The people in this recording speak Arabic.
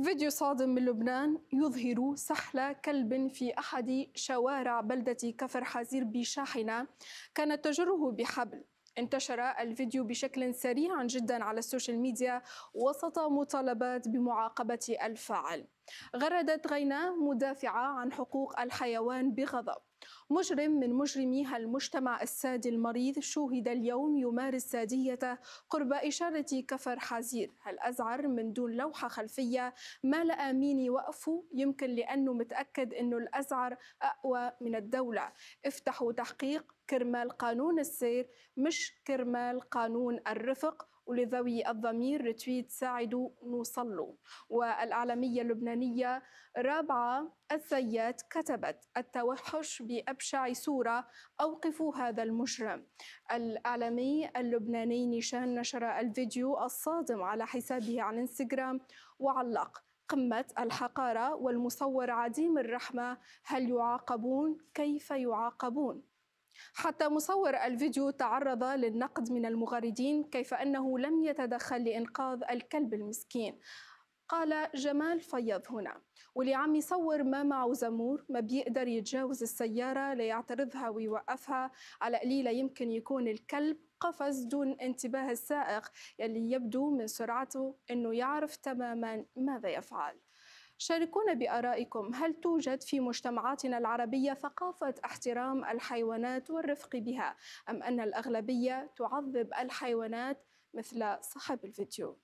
فيديو صادم من لبنان يظهر سحل كلب في أحد شوارع بلدة كفر حزير بشاحنة كانت تجره بحبل انتشر الفيديو بشكل سريع جدا على السوشيال ميديا وسط مطالبات بمعاقبة الفاعل غردت غيناء مدافعة عن حقوق الحيوان بغضب مجرم من مجرمي المجتمع السادي المريض شوهد اليوم يمارس ساديته قرب إشارة كفر حزير أزعر من دون لوحة خلفية ما ميني وقفه يمكن لأنه متأكد أنه الأزعر أقوى من الدولة افتحوا تحقيق كرمال قانون السير مش كرمال قانون الرفق ولذوي الضمير رتويت ساعدوا نوصلوا والإعلامية اللبنانية رابعة الثيات كتبت التوحش بأبشع صورة أوقفوا هذا المجرم الإعلامي اللبناني نيشان نشر الفيديو الصادم على حسابه على انستغرام وعلق قمة الحقارة والمصور عديم الرحمة هل يعاقبون كيف يعاقبون حتى مصور الفيديو تعرض للنقد من المغردين كيف أنه لم يتدخل لإنقاذ الكلب المسكين قال جمال فيض هنا واللي عم يصور ما معه زمور ما بيقدر يتجاوز السيارة ليعترضها ويوقفها على قليلة يمكن يكون الكلب قفز دون انتباه السائق يلي يبدو من سرعته أنه يعرف تماما ماذا يفعل شاركونا بآرائكم هل توجد في مجتمعاتنا العربية ثقافة احترام الحيوانات والرفق بها أم أن الأغلبية تعذب الحيوانات مثل صاحب الفيديو